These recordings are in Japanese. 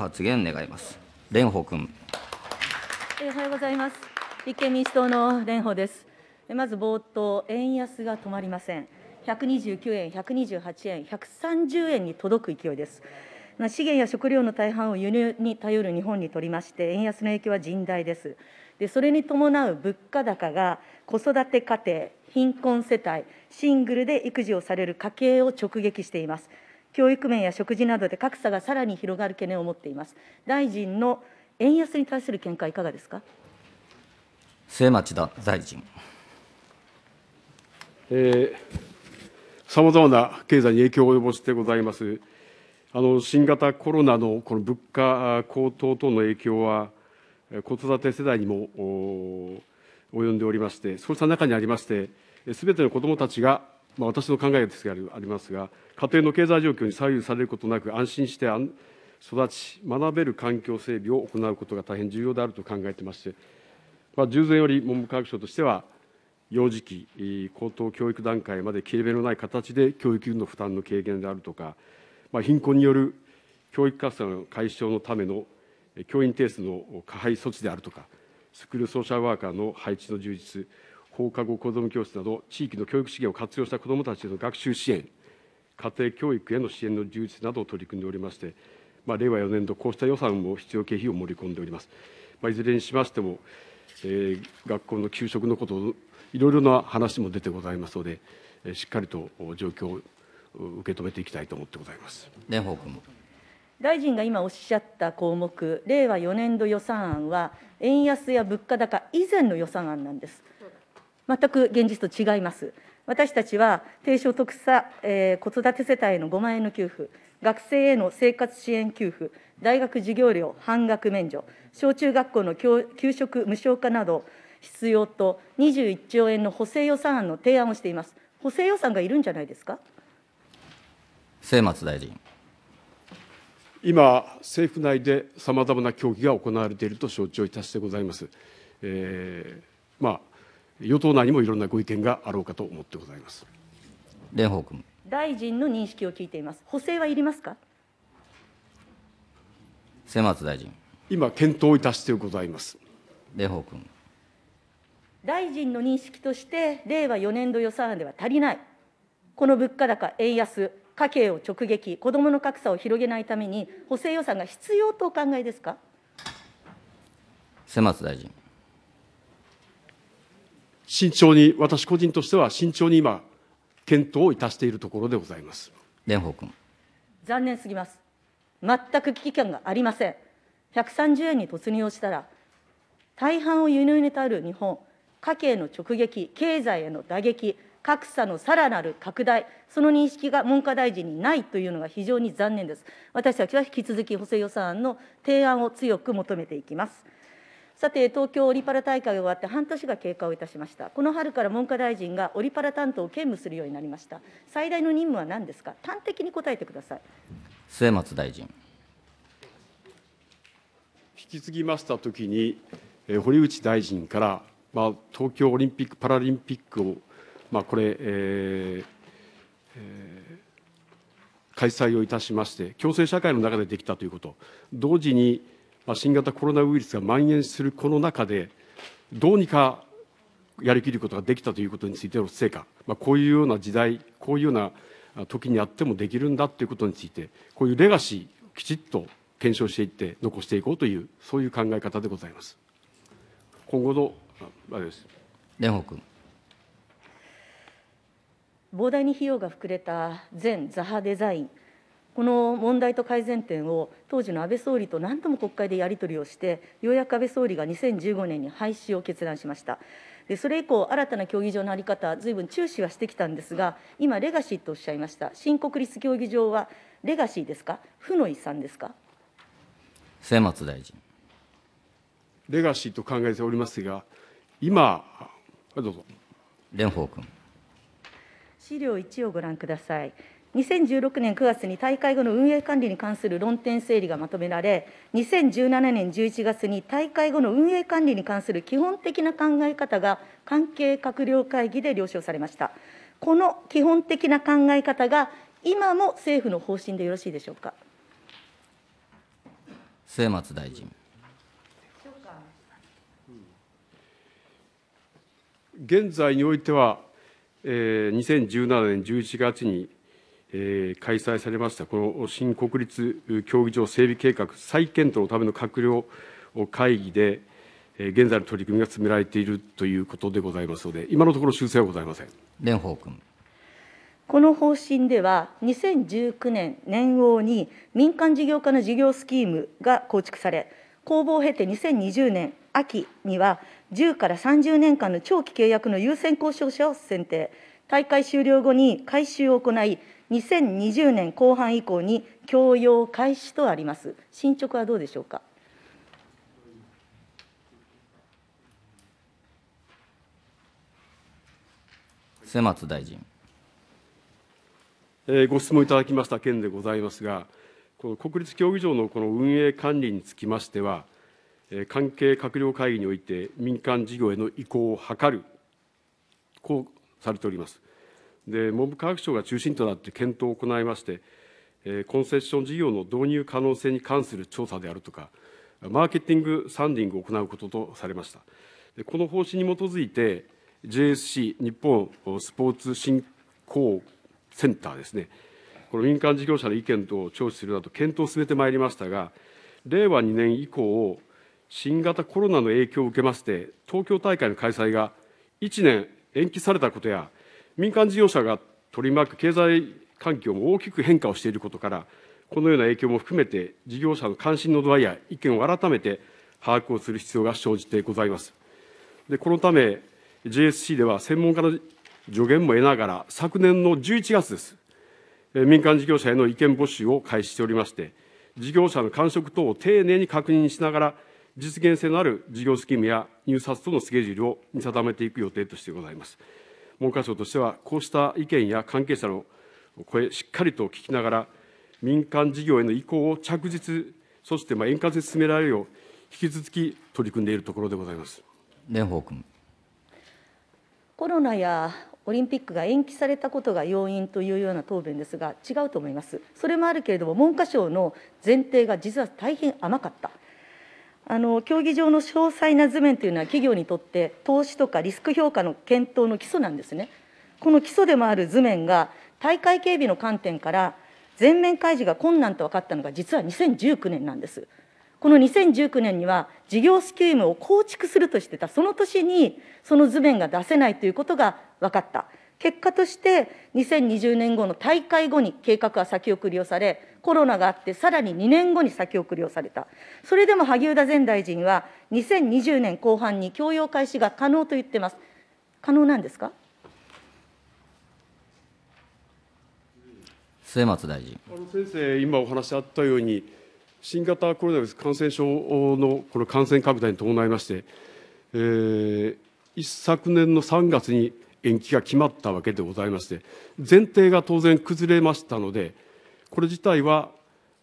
発言願います。蓮舫君。おはようございます。立憲民主党の蓮舫です。まず冒頭、円安が止まりません。129円、128円、130円に届く勢いです。資源や食料の大半を輸入に頼る日本にとりまして、円安の影響は甚大です。でそれに伴う物価高が子育て家庭、貧困世帯、シングルで育児をされる家計を直撃しています。教育面や食事などで格差がさらに広がる懸念を持っています大臣の円安に対する見解いかがですか末町田大臣さまざまな経済に影響を及ぼしてございますあの新型コロナのこの物価高騰等の影響は子育て世代にも及んでおりましてそうした中にありましてすべての子どもたちがまあ、私の考えですがありますが家庭の経済状況に左右されることなく安心して育ち学べる環境整備を行うことが大変重要であると考えてまして、まあ、従前より文部科学省としては幼児期高等教育段階まで切れ目のない形で教育の負担の軽減であるとか、まあ、貧困による教育格差の解消のための教員定数の加配措置であるとかスクールソーシャルワーカーの配置の充実放課後子ども教室など地域の教育資源を活用した子どもたちの学習支援家庭教育への支援の充実などを取り組んでおりまして、まあ、令和4年度こうした予算も必要経費を盛り込んでおります、まあ、いずれにしましても、えー、学校の給食のこといろいろな話も出てございますので、しっかりと状況を受け止めていきたいと思ってございます蓮舫君大臣が今おっしゃった項目令和4年度予算案は円安や物価高以前の予算案なんです全く現実と違います。私たちは低所得者、えー、子育て世帯への5万円の給付、学生への生活支援給付、大学授業料半額免除、小中学校の給食無償化など、必要と21兆円の補正予算案の提案をしています。補正予算がいるんじゃないですか末松大臣。今、政府内でさまざまな協議が行われていると承知をいたしてございます。えーまあ与党内にもいろんなご意見があろうかと思ってございます。蓮舫君。大臣の認識を聞いています。補正はいりますか。末松大臣。今検討いたしてございます。蓮舫君。大臣の認識として令和4年度予算案では足りない。この物価高、円安、家計を直撃、子どもの格差を広げないために補正予算が必要とお考えですか。末松大臣。慎重に、私個人としては慎重に今、検討をいたしているところでございます。蓮舫君。残念すぎます。全く危機感がありません。130円に突入をしたら、大半を輸入に頼る日本、家計の直撃、経済への打撃、格差のさらなる拡大、その認識が文科大臣にないというのが非常に残念です。私たちは引き続き補正予算案の提案を強く求めていきます。さて、東京オリパラ大会が終わって半年が経過をいたしました。この春から文科大臣がオリパラ担当を兼務するようになりました。最大の任務は何ですか端的に答えてください。末松大臣。引き継ぎましたときに、えー、堀内大臣から、まあ、東京オリンピック・パラリンピックを、まあ、これ、えーえー、開催をいたしまして、共生社会の中でできたということ、同時に、新型コロナウイルスが蔓延するこの中で、どうにかやりきることができたということについての成果、まあ、こういうような時代、こういうような時にあってもできるんだということについて、こういうレガシーきちっと検証していって、残していこうという、そういう考え方でございます。今後のあれです蓮舫君膨大に費用が膨れた全ザハデザインこの問題と改善点を当時の安倍総理と何度も国会でやり取りをして、ようやく安倍総理が2015年に廃止を決断しました。でそれ以降、新たな競技場の在り方、ずいぶん注視はしてきたんですが、今、レガシーとおっしゃいました、新国立競技場はレガシーですか、負の遺産ですか。末松大臣レガシーと考えておりますが、今、どうぞ。蓮舫君資料1をご覧ください。2016年9月に大会後の運営管理に関する論点整理がまとめられ、2017年11月に大会後の運営管理に関する基本的な考え方が関係閣僚会議で了承されました。この基本的な考え方が今も政府の方針でよろしいでしょうか。末松大臣。現在においては、えー、2017年11月に開催されましたこの新国立競技場整備計画再検討のための閣僚会議で、現在の取り組みが進められているということでございますので、今のところ修正はございません。蓮舫君この方針では2019年年号に民間事業化の事業スキームが構築され公募を経て2020年秋には10から30年間の長期契約の優先交渉者を選定大会終了後に改修を行い2020年後半以降に供用開始とあります。進捗はどうでしょうか。末松大臣、えご質問いただきました件でございますが、この国立競技場のこの運営管理につきましては、え関係閣僚会議において民間事業への移行を図る、こうされております。で文部科学省が中心となって検討を行いまして、えー、コンセッション事業の導入可能性に関する調査であるとか、マーケティング・サンディングを行うこととされました。でこの方針に基づいて、JSC・ 日本スポーツ振興センターですね、この民間事業者の意見等を聴取するなど検討を進めてまいりましたが、令和2年以降、新型コロナの影響を受けまして、東京大会の開催が1年延期されたことや、民間事業者が取り巻く経済環境も大きく変化をしていることから、このような影響も含めて、事業者の関心の度合いや意見を改めて把握をする必要が生じてございます。でこのため、JSC では専門家の助言も得ながら、昨年の11月です、民間事業者への意見募集を開始しておりまして、事業者の感触等を丁寧に確認しながら、実現性のある事業スキームや入札とのスケジュールを見定めていく予定としてございます。文科省としては、こうした意見や関係者の声、しっかりと聞きながら、民間事業への移行を着実、そしてまあ円滑に進められるよう、引き続き取り組んでいるところでございます蓮舫君。コロナやオリンピックが延期されたことが要因というような答弁ですが、違うと思います、それもあるけれども、文科省の前提が実は大変甘かった。あの競技場の詳細な図面というのは企業にとって投資とかリスク評価の検討の基礎なんですね。この基礎でもある図面が大会警備の観点から全面開示が困難と分かったのが実は2019年なんです。この2019年には事業スキームを構築するとしてたその年にその図面が出せないということが分かった。結果として2020年後の大会後に計画は先送りをされコロナがあってさらに2年後に先送りをされたそれでも萩生田前大臣は2020年後半に供用開始が可能と言ってます可能なんですか末松大臣あの先生、今お話あったように、新型コロナウイルス感染症のこの感染拡大に伴いまして、えー、一昨年の3月に延期が決まったわけでございまして前提が当然崩れましたのでこれ自体は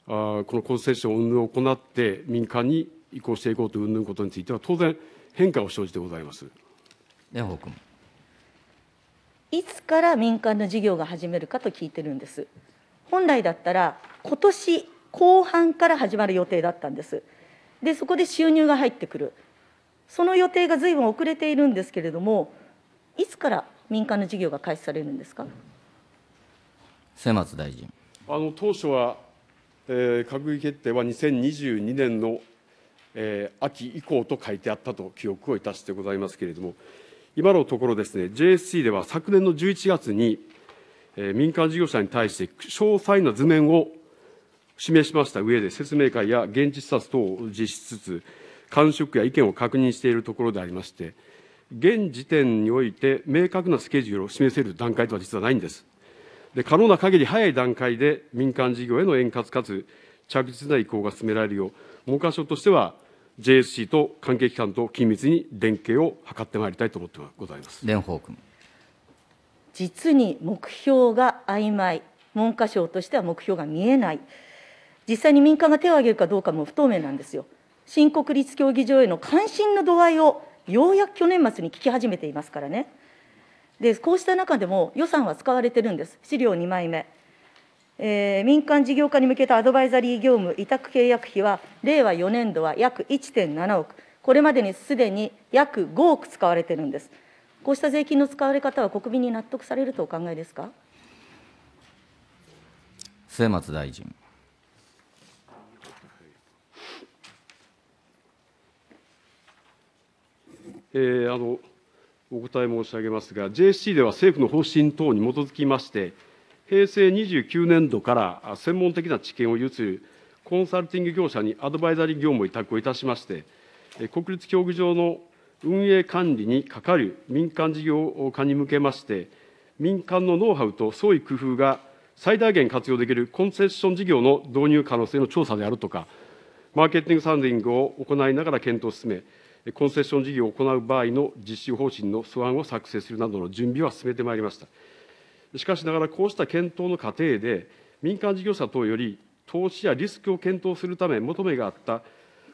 あこのコンセッション運動を行って民間に移行していこうということについては当然変化を生じてございます。蓮舫君いつから民間の事業が始めるかと聞いてるんです。本来だったら今年後半から始まる予定だったんです。でそこで収入が入ってくる。その予定がずいぶん遅れているんですけれども、いつから民間の事業が開始されるんですか末松大臣あの当初は、えー、閣議決定は2022年の、えー、秋以降と書いてあったと記憶をいたしてございますけれども、今のところですね、JSC では昨年の11月に、えー、民間事業者に対して詳細な図面を示しました上で、説明会や現地視察等を実施しつつ、感触や意見を確認しているところでありまして、現時点において明確なスケジュールを示せる段階とは実はないんです。で可能な限り早い段階で民間事業への円滑かつ着実な移行が進められるよう、文科省としては JSC と関係機関と緊密に連携を図ってまいりたいと思ってございます。蓮舫君実に目標が曖昧、文科省としては目標が見えない、実際に民間が手を挙げるかどうかも不透明なんですよ。新国立競技場への関心の度合いをようやく去年末に聞き始めていますからね。で、こうした中でも予算は使われてるんです。資料2枚目。えー、民間事業化に向けたアドバイザリー業務委託契約費は、令和4年度は約1.7億、これまでにすでに約5億使われてるんです。こうした税金の使われ方は国民に納得されるとお考えですか末松大臣。えー、あのお答え申し上げますが、JSC では政府の方針等に基づきまして、平成29年度から専門的な知見を有するコンサルティング業者にアドバイザリー業務を委託をいたしまして、国立競技場の運営管理にかかる民間事業化に向けまして、民間のノウハウと創意工夫が最大限活用できるコンセッション事業の導入可能性の調査であるとか、マーケティングサンディングを行いながら検討を進め、コンセッション事業を行う場合の実施方針の素案を作成するなどの準備は進めてまいりました。しかしながら、こうした検討の過程で、民間事業者等より投資やリスクを検討するため求めがあった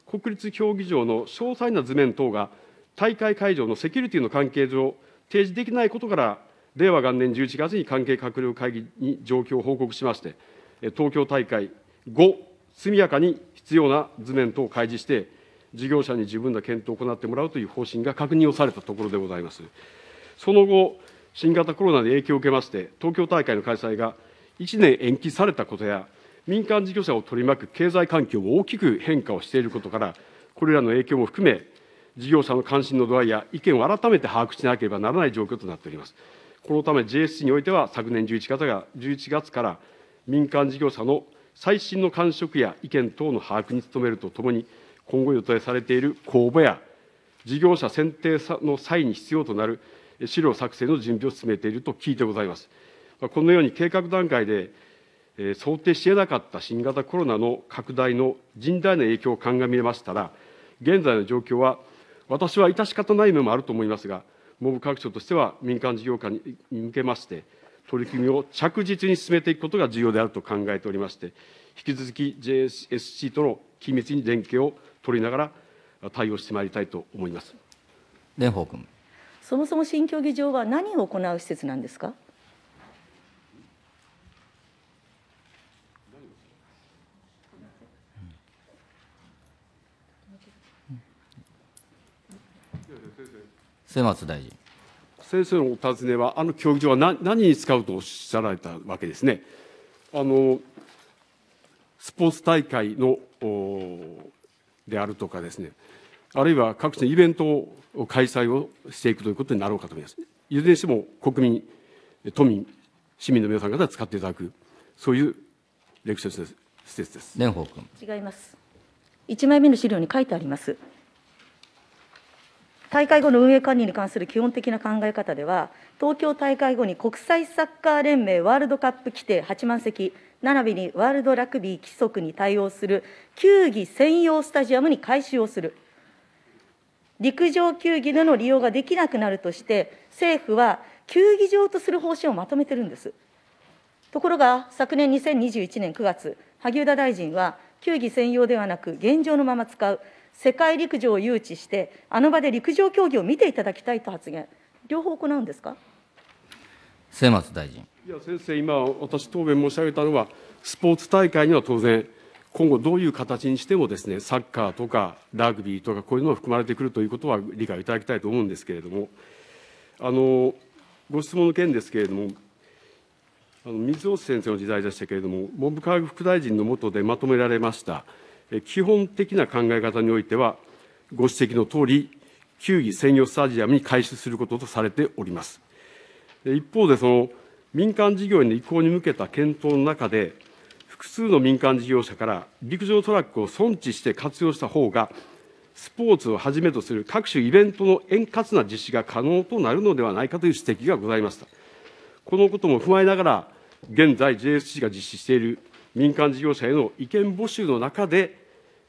国立競技場の詳細な図面等が大会会場のセキュリティの関係上、提示できないことから、令和元年11月に関係閣僚会議に状況を報告しまして、東京大会後、速やかに必要な図面等を開示して、事業者に十分な検討を行ってもらうという方針が確認をされたところでございます。その後、新型コロナで影響を受けまして、東京大会の開催が1年延期されたことや、民間事業者を取り巻く経済環境も大きく変化をしていることから、これらの影響も含め、事業者の関心の度合いや意見を改めて把握しなければならない状況となっております。このため JSC においては、昨年11月が11月から民間事業者の最新の感触や意見等の把握に努めるとともに、今後予定されている公募や事業者選定の際に必要となる資料作成の準備を進めていると聞いてございます。このように計画段階で想定し得なかった新型コロナの拡大の甚大な影響を鑑みましたら、現在の状況は、私は致し方ない面もあると思いますが、文部科学省としては民間事業者に向けまして、取り組みを着実に進めていくことが重要であると考えておりまして、引き続き JSC との緊密に連携を取りながら対応してまいりたいと思います。蓮舫君そもそも新競技場は何を行う施設なんですか末松大臣先生のお尋ねは、あの競技場は何何に使うとおっしゃられたわけですね。あのスポーツ大会のであるとかですねあるいは各地のイベントを開催をしていくということになろうかと思いますいずれにしても国民都民市民の皆さん方使っていただくそういうレクチャー施設です蓮舫君違います1枚目の資料に書いてあります大会後の運営管理に関する基本的な考え方では東京大会後に国際サッカー連盟ワールドカップ規定8万席並びにワールドラグビー規則に対応する球技専用スタジアムに改修をする陸上球技での利用ができなくなるとして政府は球技場とする方針をまとめてるんですところが昨年2021年9月萩生田大臣は球技専用ではなく現状のまま使う世界陸上を誘致してあの場で陸上競技を見ていただきたいと発言両方行うんですか末松大臣いや先生、今、私、答弁申し上げたのは、スポーツ大会には当然、今後、どういう形にしてもです、ね、サッカーとかラグビーとか、こういうのが含まれてくるということは理解いただきたいと思うんですけれども、あのご質問の件ですけれども、あの水尾先生の時代でしたけれども、文部科学副大臣の下でまとめられましたえ、基本的な考え方においては、ご指摘のとおり、球技専用スタジアムに改修することとされております。一方でその民間事業への移行に向けた検討の中で、複数の民間事業者から陸上トラックを存置して活用した方が、スポーツをはじめとする各種イベントの円滑な実施が可能となるのではないかという指摘がございました。このことも踏まえながら、現在 JSC が実施している民間事業者への意見募集の中で、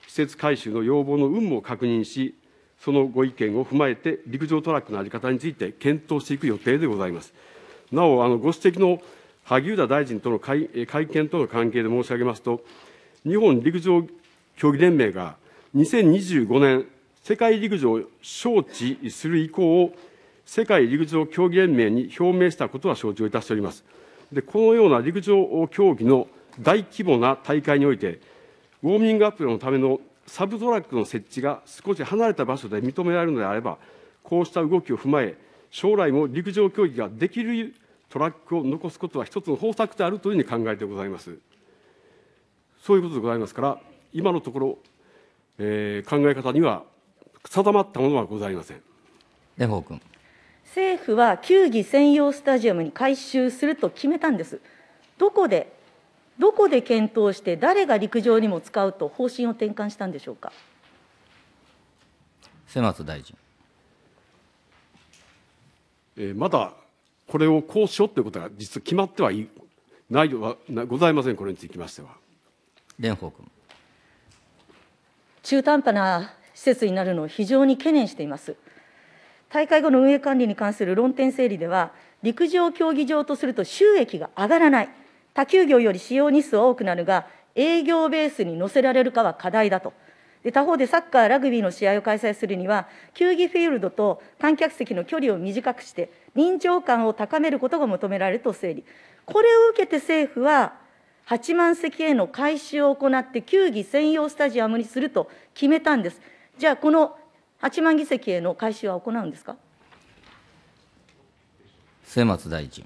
施設改修の要望の有無を確認し、そのご意見を踏まえて、陸上トラックの在り方について検討していく予定でございます。なお、あのご指摘の萩生田大臣との会会見との関係で申し上げますと、日本陸上競技連盟が2025年、世界陸上を招致する意向を世界陸上競技連盟に表明したことは承知をいたしております。でこのような陸上競技の大規模な大会において、ウォーミングアップのためのサブトラックの設置が少し離れた場所で認められるのであれば、こうした動きを踏まえ、将来も陸上競技ができるトラックを残すことは一つの方策であるというふうに考えてございます。そういうことでございますから、今のところ、えー、考え方には定まったものはございません。連合君。政府は球技専用スタジアムに改修すると決めたんです。どこで、どこで検討して、誰が陸上にも使うと方針を転換したんでしょうか。瀬松大臣。えー、まだこれをこうしようということが実は決まってはいないはございませんこれにつきましては。蓮舫君中途半端な施設になるのを非常に懸念しています。大会後の運営管理に関する論点整理では、陸上競技場とすると収益が上がらない、他球業より使用日数は多くなるが、営業ベースに乗せられるかは課題だと。で他方でサッカー、ラグビーの試合を開催するには、球技フィールドと観客席の距離を短くして、臨場感を高めることが求められると整理、これを受けて政府は、8万席への改修を行って、球技専用スタジアムにすると決めたんです。じゃあ、この8万議席への改修は行うんですか末松大臣。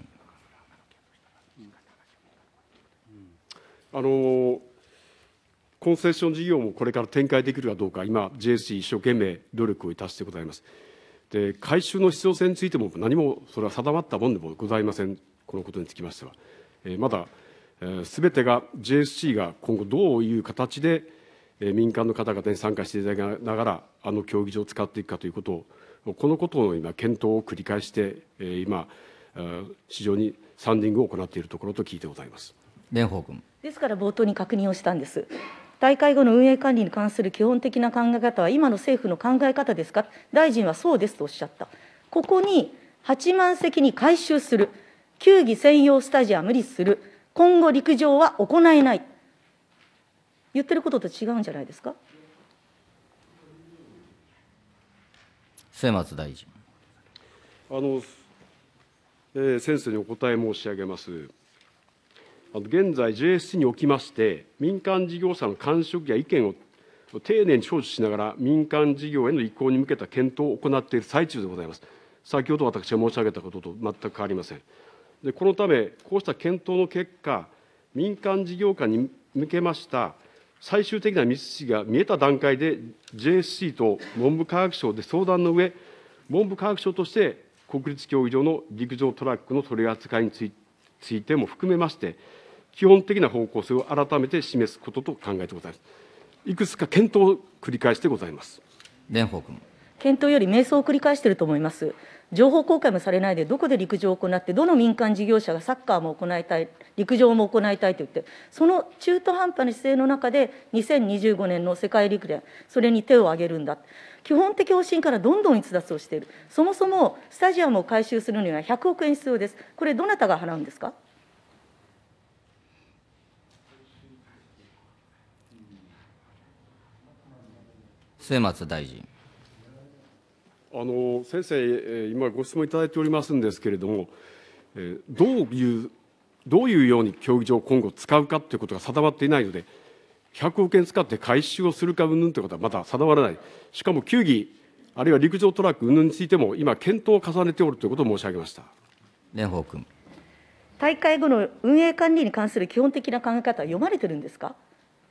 あのコンセッション事業もこれから展開できるかどうか、今、JSC 一生懸命努力をいたしてございます。で、改修の必要性についても、何もそれは定まったもんでもございません、このことにつきましては。えー、まだ、す、え、べ、てが JSC が今後どういう形で、えー、民間の方々に参加していただきながら、あの競技場を使っていくかということを、このことを今、検討を繰り返して、えー、今、市場にサンディングを行っているところと聞いてございます蓮舫君。ですから冒頭に確認をしたんです。大会後の運営管理に関する基本的な考え方は今の政府の考え方ですか大臣はそうですとおっしゃった。ここに8万席に改修する、球技専用スタジアムにする、今後陸上は行えない。言ってることと違うんじゃないですか末松大臣あの、えー、先生にお答え申し上げます。現在 JSC におきまして民間事業者の感触や意見を丁寧に聴取しながら民間事業への移行に向けた検討を行っている最中でございます先ほど私が申し上げたことと全く変わりませんでこのためこうした検討の結果民間事業家に向けました最終的な道筋が見えた段階で JSC と文部科学省で相談の上文部科学省として国立競技場の陸上トラックの取り扱いについてついても含めまして基本的な方向性を改めて示すことと考えてございますいくつか検討を繰り返してございます蓮舫君検討より迷走を繰り返していると思います。情報公開もされないで、どこで陸上を行って、どの民間事業者がサッカーも行いたい、陸上も行いたいと言って、その中途半端な姿勢の中で、2025年の世界陸連、それに手を挙げるんだ、基本的方針からどんどん逸脱をしている、そもそもスタジアムを改修するには100億円必要です、これ、どなたが払うんですか。末松大臣あの先生、今、ご質問いただいておりますんですけれども、どういう、どういうように競技場を今後使うかということが定まっていないので、100億円使って回収をするか云々ということはまだ定まらない、しかも球技、あるいは陸上トラック云々についても、今、検討を重ねておるということを申し上げました蓮舫君。大会後の運営管理に関する基本的な考え方は読まれてるんですか、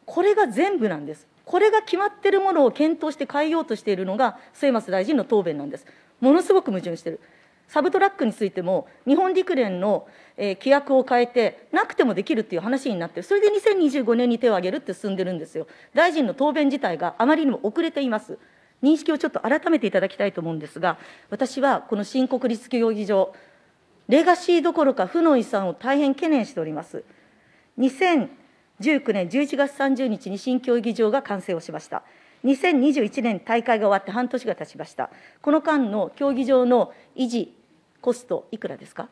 これが全部なんです、これが決まってるものを検討して変えようとしているのが、末松大臣の答弁なんです、ものすごく矛盾してる。サブトラックについても日本陸連の、えー、規約を変えてなくてもできるっていう話になってるそれで2025年に手を挙げるって進んでるんですよ大臣の答弁自体があまりにも遅れています認識をちょっと改めていただきたいと思うんですが私はこの新国立競技場レガシーどころか負の遺産を大変懸念しております2019年11月30日に新競技場が完成をしました2021年大会が終わって半年が経ちましたこの間の競技場の維持コストいくらですか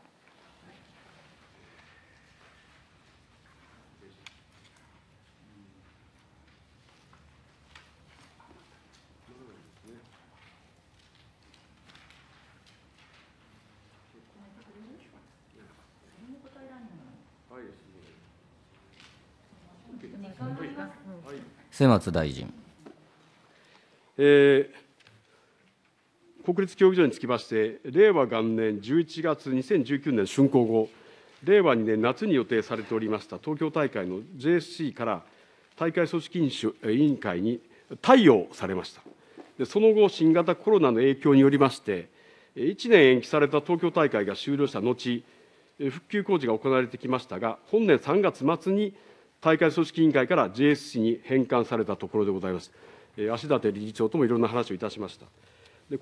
末松大臣。えー国立競技場につきまして、令和元年11月2019年竣工後、令和2年夏に予定されておりました東京大会の JSC から大会組織委員会に貸与されました。でその後、新型コロナの影響によりまして、1年延期された東京大会が終了した後、復旧工事が行われてきましたが、本年3月末に大会組織委員会から JSC に返還されたところでございます。足立理事長ともいろんな話をいたしました。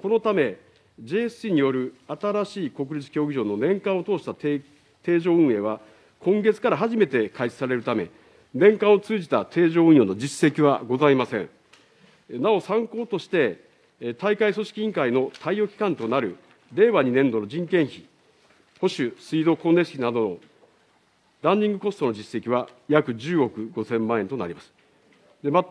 このため、JSC による新しい国立競技場の年間を通した定常運営は、今月から初めて開始されるため、年間を通じた定常運用の実績はございません。なお、参考として、大会組織委員会の対応機関となる令和2年度の人件費、保守、水道光熱費などのランニングコストの実績は約10億5000万円となります。でま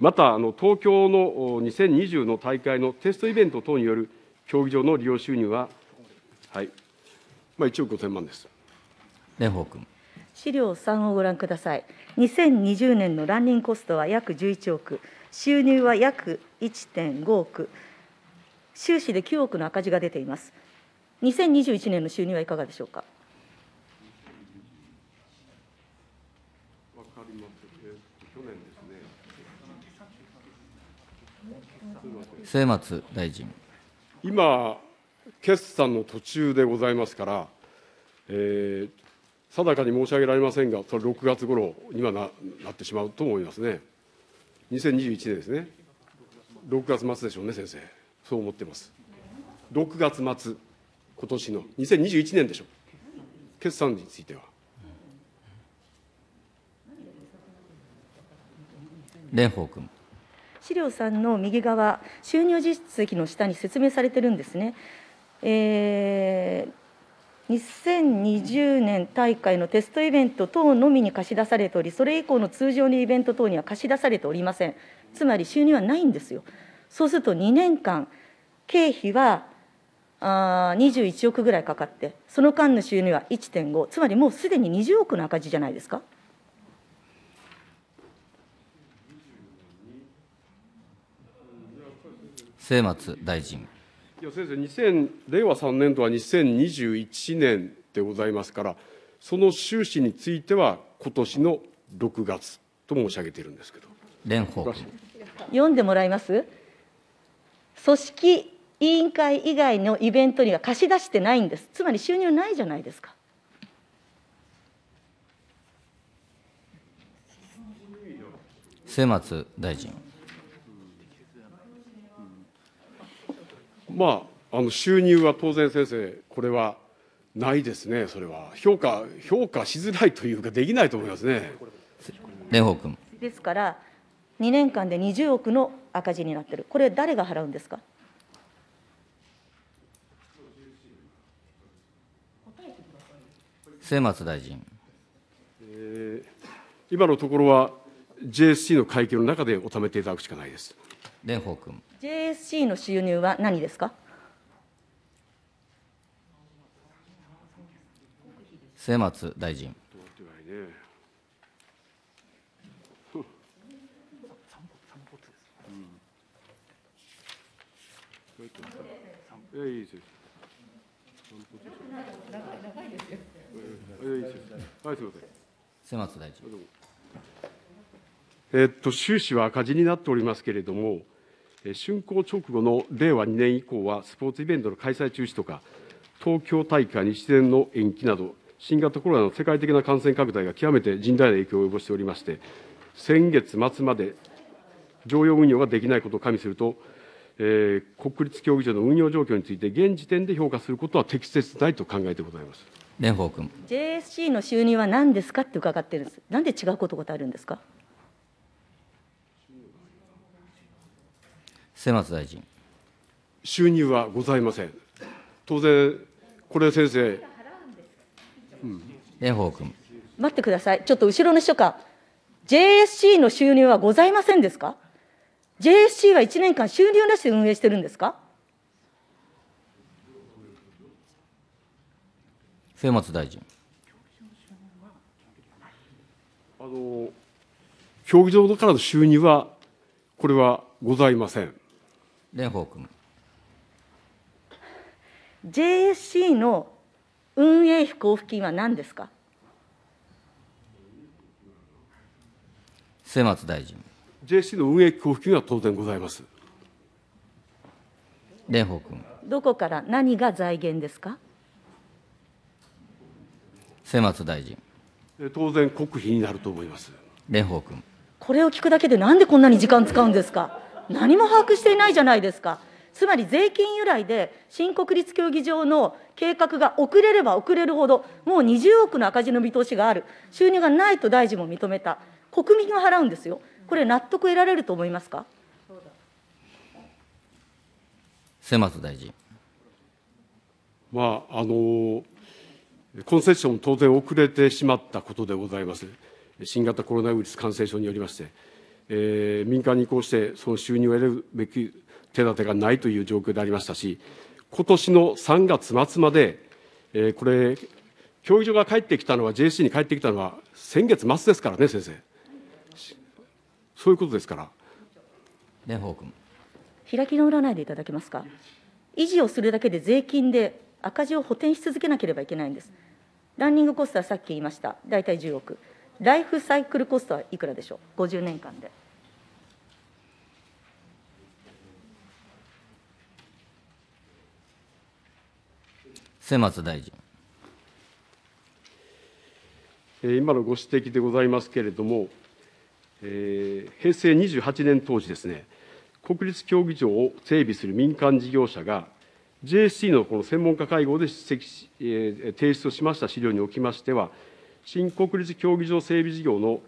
またあの東京の2020の大会のテストイベント等による競技場の利用収入は、はいまあ、1億5千万です。蓮舫君資料3をご覧ください。2020年のランニングコストは約11億、収入は約1.5億、収支で9億の赤字が出ています。2021年の収入はいかがでしょうか。末松大臣。今、決算の途中でございますから、えー、定かに申し上げられませんが、それ6月頃にはななってしまうと思いますね。2021年ですね。6月末でしょうね、先生。そう思ってます。6月末、今年の2021年でしょう。決算については。蓮舫君。資料さんの右側、収入実績の下に説明されてるんですね。えー2020年大会のテストイベント等のみに貸し出されており、それ以降の通常のイベント等には貸し出されておりません。つまり収入はないんですよ。そうすると2年間、経費はあ21億ぐらいかかって、その間の収入は1.5、つまりもうすでに20億の赤字じゃないですか。末松大臣。いや先生2 0令和3年度は2021年でございますから、その収支については、今年の6月と申し上げているんですけど。蓮舫読んでもらいます組織委員会以外のイベントには貸し出してないんです、つまり収入ないじゃないですか。末松大臣。まあ、あの収入は当然先生これはないですねそれは評価評価しづらいというかできないと思いますね。ですから2年間で20億の赤字になってるこれ誰が払うんですか末松大臣、えー、今のところは JSC の会見の中でおためていただくしかないです蓮舫君 JSC の収入は何ですか末松大臣。えっと収支は赤字になっておりますけれども。竣工直後の令和2年以降は、スポーツイベントの開催中止とか、東京大会、日然の延期など、新型コロナの世界的な感染拡大が極めて甚大な影響を及ぼしておりまして、先月末まで常用運用ができないことを加味すると、えー、国立競技場の運用状況について、現時点で評価することは適切ないと考えてございます。蓮舫君。JSC の収入は何ですかって伺ってるんです。なんで違うこと答えるんですか。末松大臣。収入はございません。当然、これ先生。蓮舫、うん、君。待ってください。ちょっと後ろの秘書官。JSC の収入はございませんですか JSC は1年間収入なしで運営してるんですか末松大臣。あの、競技場からの収入は、これはございません。蓮舫君。JSC の運営費交付金は何ですか末松大臣。JSC の運営費交付金は当然ございます。蓮舫君。どこから何が財源ですか末松大臣。当然国費になると思います。蓮舫君。これを聞くだけでなんでこんなに時間使うんですか何も把握していないじゃないですか。つまり税金由来で新国立競技場の計画が遅れれば遅れるほど、もう20億の赤字の見通しがある、収入がないと大臣も認めた、国民が払うんですよ、これ、納得得られると思いますか末松大臣。まあ、あのコンセッション、当然遅れてしまったことでございます、新型コロナウイルス感染症によりまして。えー、民間に移行してその収入を得るべき手立てがないという状況でありましたし、今年の3月末まで、えー、これ、競技場が帰ってきたのは、JC に帰ってきたのは先月末ですからね、先生。そういうことですから。蓮舫君。開きの占いでいただけますか。維持をするだけで税金で赤字を補填し続けなければいけないんです。ランニングコストはさっき言いました、大体10億。ライフサイクルコストはいくらでしょう、50年間で。末松大臣。今のご指摘でございますけれども、えー、平成28年当時ですね、国立競技場を整備する民間事業者が、JSC のこの専門家会合で出席し、えー、提出をしました資料におきましては、新国立競技場整備事業の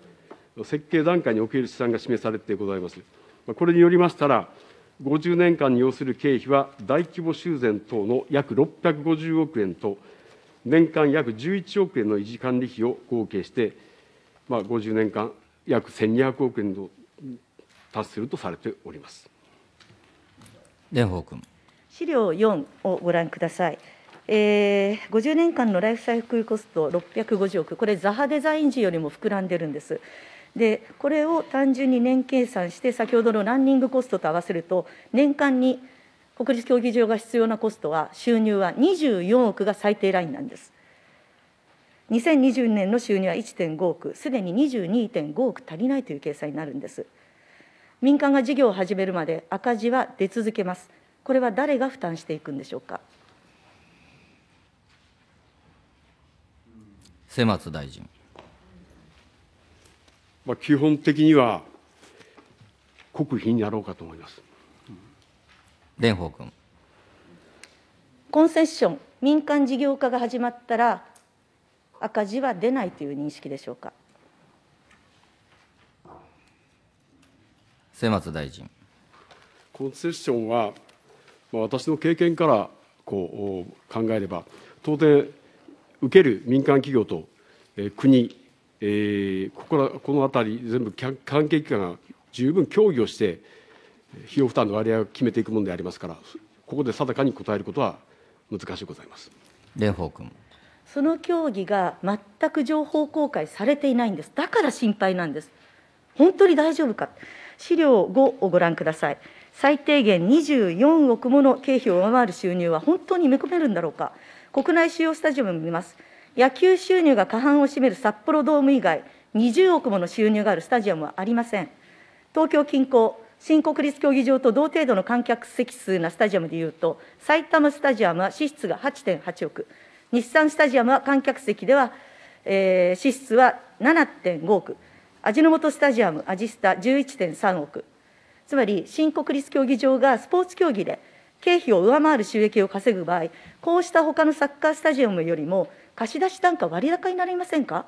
設計段階における試算が示されてございます。これによりましたら、50年間に要する経費は、大規模修繕等の約650億円と、年間約11億円の維持管理費を合計して、まあ、50年間約1200億円と達するとされております。蓮舫君資料4をご覧ください。えー、50年間のライフサイクルコスト650億、これ、ザハデザイン時よりも膨らんでるんです。でこれを単純に年計算して先ほどのランニングコストと合わせると年間に国立競技場が必要なコストは収入は24億が最低ラインなんです2020年の収入は1.5億すでに22.5億足りないという計算になるんです民間が事業を始めるまで赤字は出続けますこれは誰が負担していくんでしょうか末松大臣。まあ、基本的には国費になろうかと思います。蓮舫君。コンセッション、民間事業化が始まったら、赤字は出ないという認識でしょうか。末松大臣。コンセッションは、まあ、私の経験からこう考えれば、当然、受ける民間企業と、国、えー、ここらこの辺り全部関係機関が十分協議をして費用負担の割合を決めていくものでありますからここで定かに答えることは難しいございます。蓮舫君その協議が全く情報公開されていないんです。だから心配なんです。本当に大丈夫か。資料5をご覧ください。最低限24億もの経費を上回る収入は本当に見込めるんだろうか。国内主要スタジアムも見ます。野球収入が過半を占める札幌ドーム以外、20億もの収入があるスタジアムはありません。東京近郊、新国立競技場と同程度の観客席数なスタジアムでいうと、埼玉スタジアムは支出が8.8億、日産スタジアムは観客席では、えー、支出は7.5億、味の素スタジアム、アジスタ11.3億、つまり新国立競技場がスポーツ競技で経費を上回る収益を稼ぐ場合、こうした他のサッカースタジアムよりも、貸出単価割高になりませんか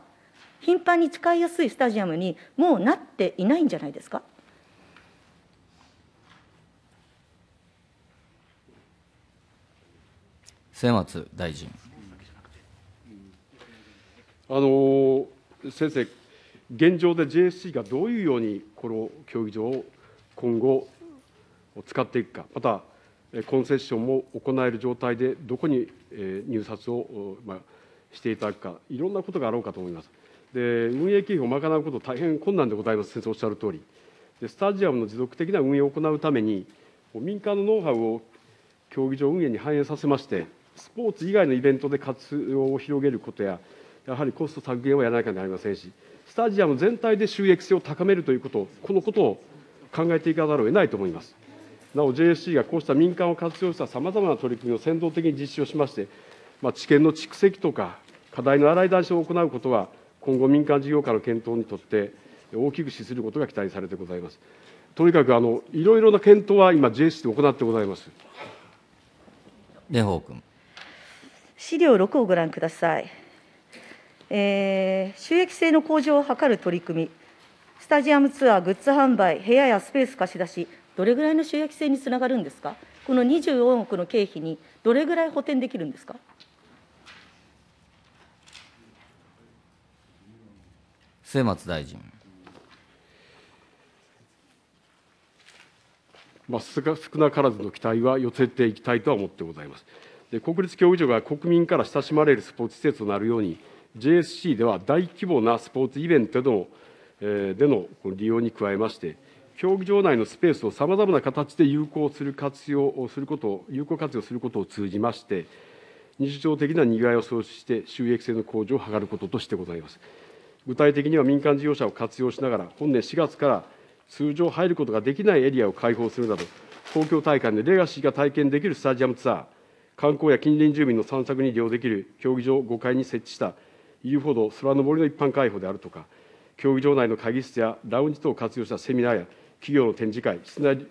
頻繁に使いやすいスタジアムにもうなっていないんじゃないですか。末松大臣あの先生、現状で JSC がどういうようにこの競技場を今後使っていくか、またコンセッションも行える状態で、どこに入札をしていただくか、いろんなことがあろうかと思います。で運営経費を賄うこと、大変困難でございます、先生おっしゃる通りで。スタジアムの持続的な運営を行うために、民間のノウハウを競技場運営に反映させまして、スポーツ以外のイベントで活用を広げることや、やはりコスト削減をやらなきゃなりませんし、スタジアム全体で収益性を高めるということ、このことを考えていかざるを得ないと思います。なお JSC がこうした民間を活用したさまざまな取り組みを先導的に実施をしまして、まあ、知見の蓄積とか、課題の洗い出しを行うことは、今後、民間事業化の検討にとって大きく資することが期待されてございます。とにかくあのいろいろな検討は今、JSC で行ってございます。蓮舫君資料6をご覧ください、えー、収益性の向上を図る取り組み、スタジアムツアー、グッズ販売、部屋やスペース貸し出し、どれぐらいの収益性につながるんですか、この24億の経費にどれぐらい補填できるんですか。末松大臣。まあ、少なからずの期待は寄せていきたいとは思ってございます。で国立競技場が国民から親しまれるスポーツ施設となるように、JSC では大規模なスポーツイベントでの,、えー、での利用に加えまして、競技場内のスペースをさまざまな形で有効する活用をすることを、有効活用することを通じまして、日常的なにぎわいを創出して、収益性の向上を図ることとしてございます。具体的には民間事業者を活用しながら、本年4月から通常入ることができないエリアを開放するなど、公共大会でレガシーが体験できるスタジアムツアー、観光や近隣住民の散策に利用できる競技場5階に設置した遊歩道空の森の一般開放であるとか、競技場内の会議室やラウンジ等を活用したセミナーや企業の展示会、室内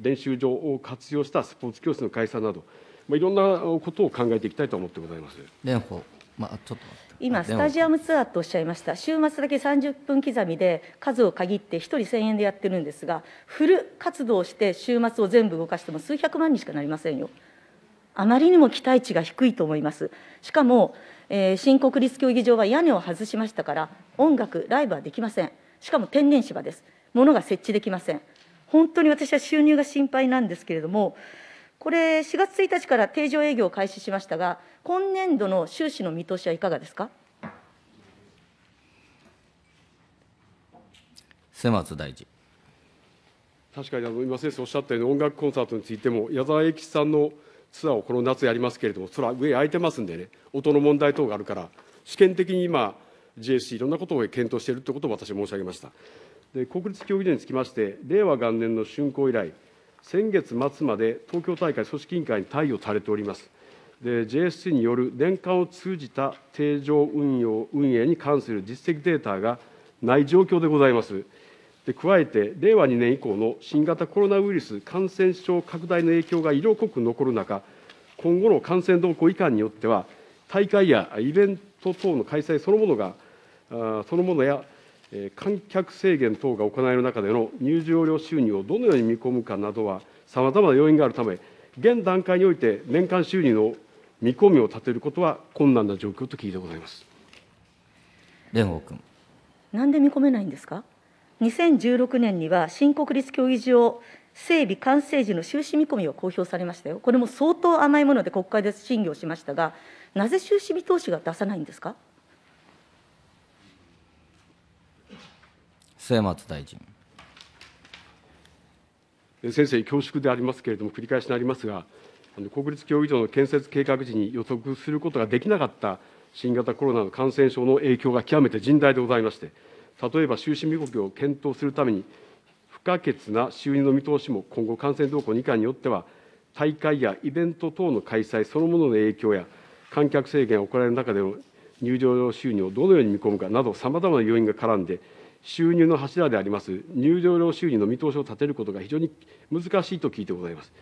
練習場を活用したスポーツ教室の開催など、まあ、いろんなことを考えていきたいと思ってございます。蓮舫まあ、ちょっと今、スタジアムツアーとおっしゃいました、週末だけ30分刻みで、数を限って1人1000円でやってるんですが、フル活動して、週末を全部動かしても、数百万にしかなりませんよ。あまりにも期待値が低いと思います。しかも、えー、新国立競技場は屋根を外しましたから、音楽、ライブはできません。しかも天然芝です。ものが設置できません。本当に私は収入が心配なんですけれども、これ、4月1日から定常営業を開始しましたが、今年度の収支の見通しはいかがですか瀬松大臣。確かにあの今、先生おっしゃったように、音楽コンサートについても、矢沢永吉さんのツアーをこの夏やりますけれども、それは上空いてますんでね、音の問題等があるから、試験的に今、JSC、いろんなことを検討しているということを私は申し上げました。で国立競技場につきまして、令和元年の竣工以来、先月末まで東京大会組織委員会に貸与されております。JSC による年間を通じた定常運用運営に関する実績データがない状況でございます。で加えて、令和2年以降の新型コロナウイルス感染症拡大の影響が色濃く残る中、今後の感染動向以下によっては、大会やイベント等の開催そのものが、そのものや観客制限等が行われる中での入場料収入をどのように見込むかなどは、さまざまな要因があるため、現段階において年間収入の見込みを立てることは困難な状況と聞いてございます蓮舫君。なんで見込めないんですか2016年には新国立競技場整備完成時の収支見込みを公表されましたよ、これも相当甘いもので国会で審議をしましたが、なぜ収支見通しが出さないんですか。末松大臣。先生、恐縮でありますけれども、繰り返しになりますが、国立競技場の建設計画時に予測することができなかった新型コロナの感染症の影響が極めて甚大でございまして、例えば収支見込みを検討するために、不可欠な収入の見通しも今後、感染動向2回によっては、大会やイベント等の開催そのものの影響や、観客制限が行われる中での入場収入をどのように見込むかなど、さまざまな要因が絡んで、収入の柱であります入場料収入の見通しを立てることが非常に難しいと聞いてございます。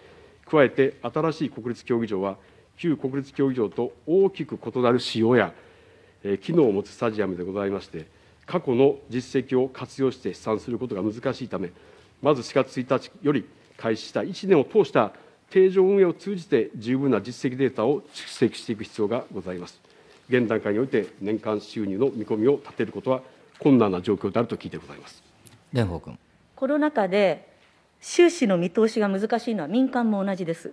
加えて、新しい国立競技場は、旧国立競技場と大きく異なる仕様や、え機能を持つスタジアムでございまして、過去の実績を活用して試算することが難しいため、まず4月1日より開始した1年を通した定常運営を通じて十分な実績データを蓄積していく必要がございます。現段階において年間収入の見込みを立てることは困難な状況であると聞いてございます蓮舫君コロナ禍で収支の見通しが難しいのは民間も同じです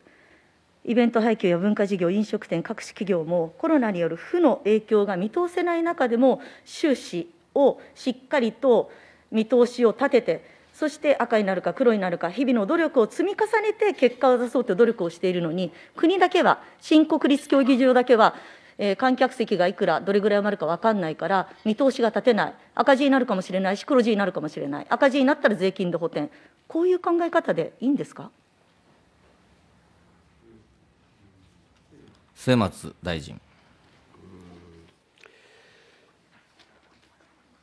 イベント配給や文化事業飲食店各種企業もコロナによる負の影響が見通せない中でも収支をしっかりと見通しを立ててそして赤になるか黒になるか、日々の努力を積み重ねて結果を出そうという努力をしているのに、国だけは、新国立競技場だけは、えー、観客席がいくらどれぐらい埋まるか分かんないから見通しが立てない赤字になるかもしれないし黒字になるかもしれない赤字になったら税金で補填こういう考え方でいいんですか末松大臣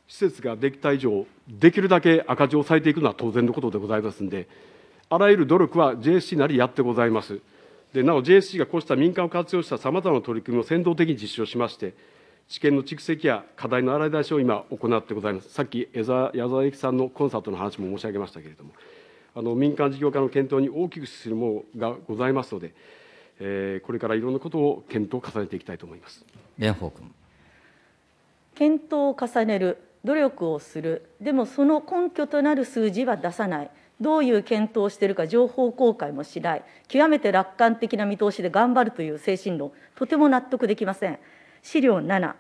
施設ができた以上、できるだけ赤字を抑えていくのは当然のことでございますんで、あらゆる努力は JSC なりやってございます。でなお JSC がこうした民間を活用したさまざまな取り組みを先導的に実施をしまして、知見の蓄積や課題の洗い出しを今行ってございます。さっき矢沢永樹さんのコンサートの話も申し上げましたけれども、あの民間事業化の検討に大きくするものがございますので、えー、これからいろんなことを検討を重ねていきたいと思います。蓮舫君。検討を重ねる、努力をする、でもその根拠となる数字は出さない。どういう検討をしているか情報公開もしない極めて楽観的な見通しで頑張るという精神論とても納得できません資料7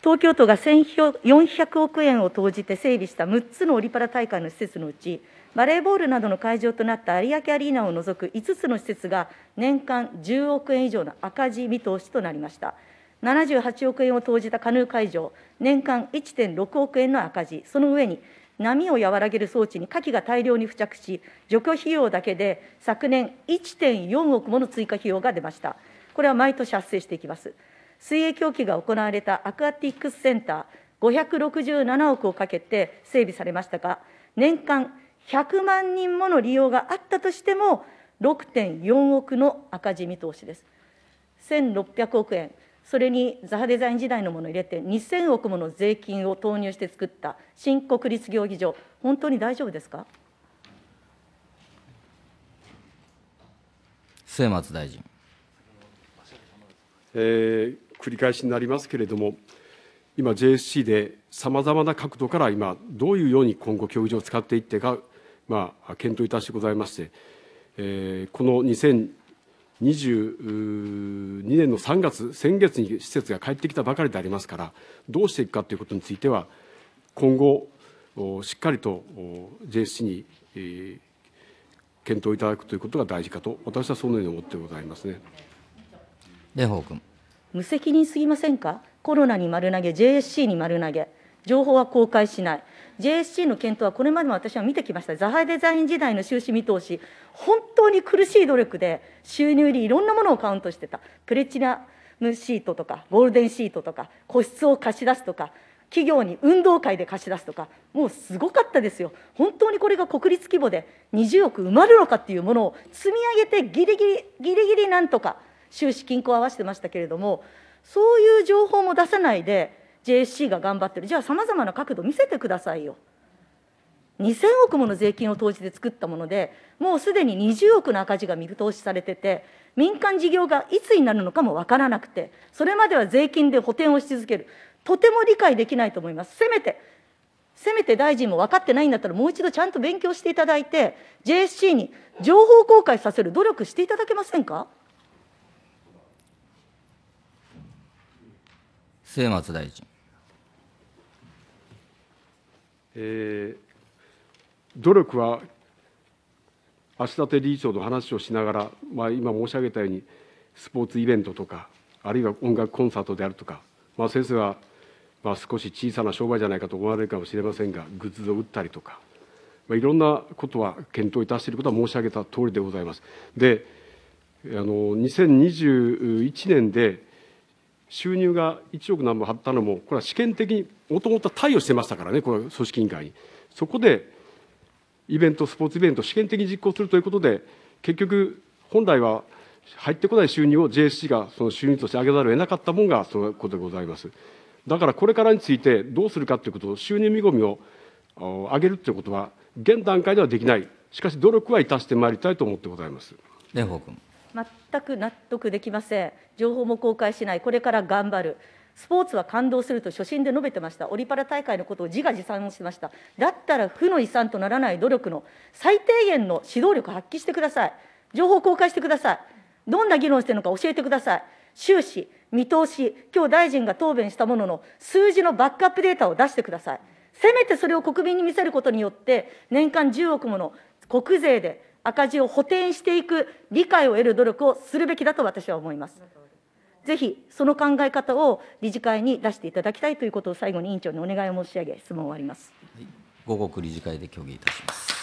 東京都が1400億円を投じて整備した6つのオリパラ大会の施設のうちバレーボールなどの会場となった有明アリーナを除く5つの施設が年間10億円以上の赤字見通しとなりました78億円を投じたカヌー会場年間1.6億円の赤字その上に波を和らげる装置に火器が大量に付着し除去費用だけで昨年1.4億もの追加費用が出ましたこれは毎年発生していきます水泳競技が行われたアクアティックスセンター567億をかけて整備されましたが年間100万人もの利用があったとしても6.4億の赤字見通しです1600億円それにザハデザイン時代のものを入れて2000億もの税金を投入して作った新国立競技場本当に大丈夫ですか末松大臣、えー、繰り返しになりますけれども今 JSC でさまざまな角度から今どういうように今後競技場を使っていってか、まあ、検討いたしてございまして、えー、この2000 22年の3月、先月に施設が帰ってきたばかりでありますから、どうしていくかということについては、今後、しっかりと JSC に、検討いただくということが大事かと、私はそのように思ってございますね。蓮舫君無責任すぎませんか、コロナに丸投げ、JSC に丸投げ。情報は公開しない、JSC の検討はこれまでも私は見てきました、ザハイデザイン時代の収支見通し、本当に苦しい努力で、収入にいろんなものをカウントしてた、プレチナムシートとか、ゴールデンシートとか、個室を貸し出すとか、企業に運動会で貸し出すとか、もうすごかったですよ、本当にこれが国立規模で20億埋まるのかっていうものを積み上げて、ぎりぎり、ぎりぎりなんとか、収支均衡を合わせてましたけれども、そういう情報も出さないで、JSC が頑張ってるじゃあさまざまな角度見せてくださいよ2000億もの税金を投じて作ったものでもうすでに20億の赤字が見通しされてて民間事業がいつになるのかも分からなくてそれまでは税金で補填をし続けるとても理解できないと思いますせめてせめて大臣も分かってないんだったらもう一度ちゃんと勉強していただいて JSC に情報公開させる努力していただけませんか末松大臣えー、努力は足立理事長と話をしながら、まあ、今申し上げたようにスポーツイベントとかあるいは音楽コンサートであるとか、まあ、先生は、まあ、少し小さな商売じゃないかと思われるかもしれませんがグッズを売ったりとか、まあ、いろんなことは検討いたしていることは申し上げた通りでございます。であの2021年で収入が1億何本張ったのもこれは試験的にもともと対応してましたからねこれ組織委員会にそこでイベントスポーツイベントを試験的に実行するということで結局本来は入ってこない収入を JSC がその収入として上げざるを得なかったものがそのことでございますだからこれからについてどうするかということを収入見込みを上げるということは現段階ではできないしかし努力はいたしてまいりたいと思ってございます蓮舫君全く納得できません、情報も公開しない、これから頑張る、スポーツは感動すると初心で述べてました、オリパラ大会のことを自画自賛してました、だったら負の遺産とならない努力の最低限の指導力発揮してください、情報公開してください、どんな議論してるのか教えてください、収支、見通し、今日大臣が答弁したものの、数字のバックアップデータを出してください、せめてそれを国民に見せることによって、年間10億もの国税で赤字を補填していく理解を得る努力をするべきだと私は思います。ぜひその考え方を理事会に出していただきたいということを最後に委員長にお願いを申し上げ質問を終わります。はい、午後理事会で協議いたします。